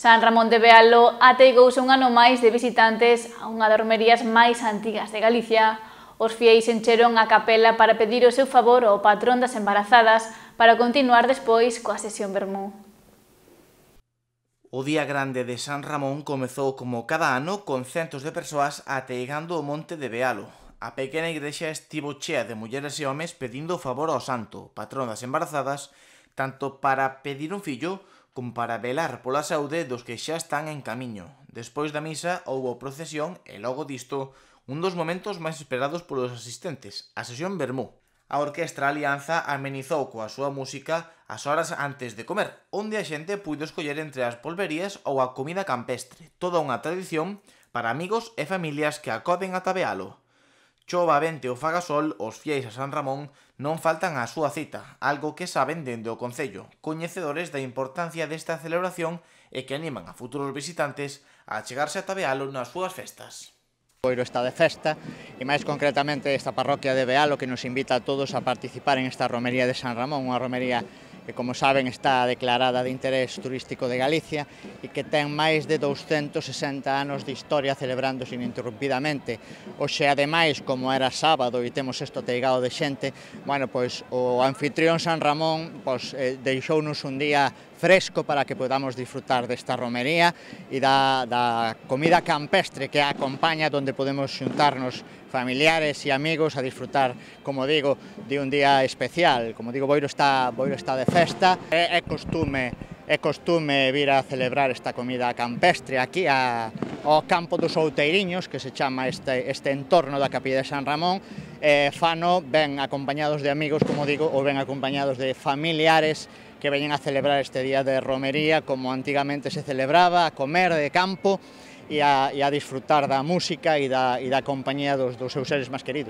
San Ramón de Bealo ategouse un ano máis de visitantes a unha das romerías máis antigas de Galicia. Os fieis encheron a capela para pedir o seu favor ao patrón das embarazadas para continuar despois coa sesión vermú. O Día Grande de San Ramón comezou como cada ano con centos de persoas ateigando o monte de Bealo. A pequena igrexa estivo chea de mulleres e homes pedindo o favor ao santo, patrón das embarazadas, tanto para pedir un fillo con para velar pola saúde dos que xa están en camiño. Despois da misa houbo procesión e logo disto un dos momentos máis esperados polos asistentes, a sesión Bermú. A Orquestra Alianza amenizou coa súa música as horas antes de comer, onde a xente puido escoller entre as polverías ou a comida campestre, toda unha tradición para amigos e familias que acoden a tabealo. Chova vente ou faga sol, os fiéis a San Ramón non faltan á súa cita, algo que saben dende o Concello, coñecedores da importancia desta celebración e que animan a futuros visitantes a chegarse a Tabealo nas súas festas. Coiro está de festa e máis concretamente esta parroquia de Bealo que nos invita a todos a participar en esta romería de San Ramón, unha romería que como saben está declarada de interés turístico de Galicia e que ten máis de 260 anos de historia celebrándose ininterrumpidamente. Oxe, ademais, como era sábado e temos isto teigado de xente, bueno, pois o anfitrión San Ramón pois, eh, deixounos un día fresco para que podamos disfrutar desta romería e da, da comida campestre que a acompaña donde podemos xuntarnos familiares e amigos a disfrutar, como digo, de un día especial. Como digo, Boiro está, Boiro está de festa. É, é costume é costume vir a celebrar esta comida campestre aquí a, ao campo dos Outeiriños, que se chama este, este entorno da capilla de San Ramón, eh, fano ben acompañados de amigos, como digo, ou ben acompañados de familiares que veñen a celebrar este día de romería, como antigamente se celebraba, a comer de campo, e a, e a disfrutar da música e da, e da compañía dos, dos seus seres máis queridos.